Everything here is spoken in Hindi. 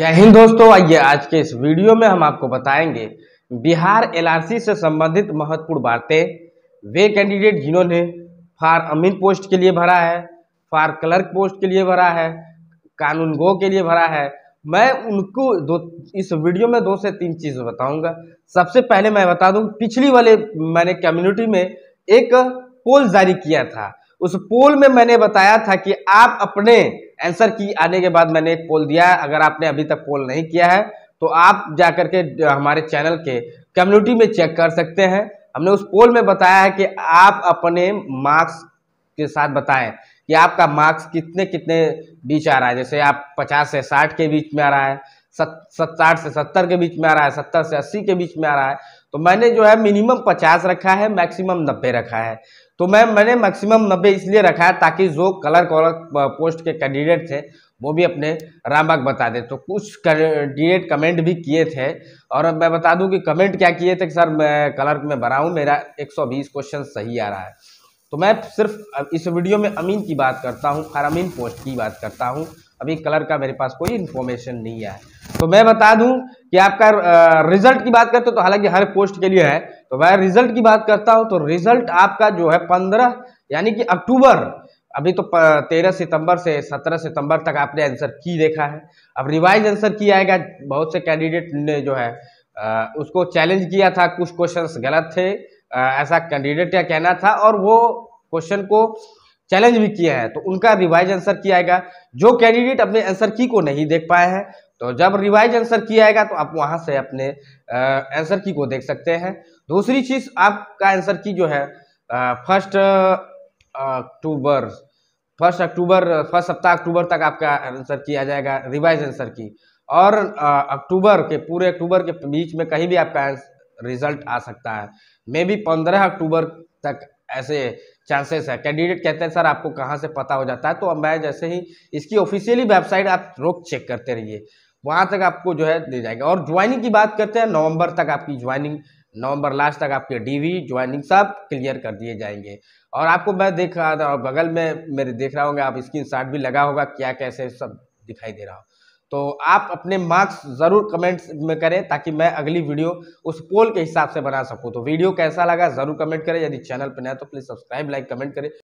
जय हिंद दोस्तों आइए आज के इस वीडियो में हम आपको बताएंगे बिहार एलआरसी से संबंधित महत्वपूर्ण बातें वे कैंडिडेट जिन्होंने फार अमीन पोस्ट के लिए भरा है फार क्लर्क पोस्ट के लिए भरा है कानून गो के लिए भरा है मैं उनको दो इस वीडियो में दो से तीन चीज़ बताऊंगा सबसे पहले मैं बता दूं पिछली वाले मैंने कम्युनिटी में एक पोल जारी किया था उस पोल में मैंने बताया था कि आप अपने आंसर की आने के बाद मैंने एक पोल दिया अगर आपने अभी तक पोल नहीं किया है तो आप जाकर के हमारे चैनल के कम्युनिटी में चेक कर सकते हैं हमने उस पोल में बताया है कि आप अपने मार्क्स के साथ बताएं कि आपका मार्क्स कितने कितने बीच आ रहा है जैसे आप 50 से 60 के बीच में आ रहा है साठ से सत्तर के बीच में आ रहा है सत्तर से अस्सी के बीच में आ रहा है तो मैंने जो है मिनिमम पचास रखा है मैक्सिमम नब्बे रखा है तो मैं मैंने मैक्सिमम नब्बे इसलिए रखा है ताकि जो कलर कॉलर पोस्ट के कैंडिडेट थे वो भी अपने रामबाग बता दें तो कुछ कैंडिडेट कमेंट भी किए थे और मैं बता दूं कि कमेंट क्या किए थे कि सर मैं कलर में भरा हूँ मेरा 120 क्वेश्चन सही आ रहा है तो मैं सिर्फ इस वीडियो में अमीन की बात करता हूँ अमीन पोस्ट की बात करता हूँ अभी कलर का मेरे पास कोई इन्फॉर्मेशन नहीं है तो मैं बता दूं कि आपका रिजल्ट की बात करते तो हालांकि हर पोस्ट के लिए है तो मैं रिजल्ट की बात करता हूं तो रिजल्ट आपका जो है पंद्रह यानी कि अक्टूबर अभी तो तेरह सितंबर से सत्रह सितंबर तक आपने आंसर की देखा है अब रिवाइज आंसर की आएगा बहुत से कैंडिडेट ने जो है उसको चैलेंज किया था कुछ क्वेश्चन गलत थे ऐसा कैंडिडेट का कहना था और वो क्वेश्चन को चैलेंज भी किया है तो उनका रिवाइज आंसर किया आएगा जो कैंडिडेट अपने आंसर की को नहीं देख पाए हैं तो जब रिवाइज आंसर किया आएगा तो आप वहां से अपने आंसर की को देख सकते हैं दूसरी चीज आपका आंसर की जो है first October first October first सप्ताह अक्टूबर तक आपका आंसर किया जाएगा रिवाइज आंसर की और अक्टूबर के पूरे अक्टूबर के बीच में कहीं भी आपका रिजल्ट आ सकता है मे बी पंद्रह अक्टूबर तक ऐसे चांसेस है कैंडिडेट कहते हैं सर आपको कहाँ से पता हो जाता है तो अब मैं जैसे ही इसकी ऑफिशियली वेबसाइट आप रोक चेक करते रहिए वहाँ तक आपको जो है दे जाएगा और ज्वाइनिंग की बात करते हैं नवंबर तक आपकी ज्वाइनिंग नवंबर लास्ट तक आपके डीवी ज्वाइनिंग सब क्लियर कर दिए जाएंगे और आपको मैं देख रहा था और बगल में मेरे देख रहा होंगे आप स्क्रीन भी लगा होगा क्या कैसे सब दिखाई दे रहा हूँ तो आप अपने मार्क्स ज़रूर कमेंट्स में करें ताकि मैं अगली वीडियो उस पोल के हिसाब से बना सकूं तो वीडियो कैसा लगा ज़रूर कमेंट करें यदि चैनल पर नया तो प्लीज़ सब्सक्राइब लाइक कमेंट करें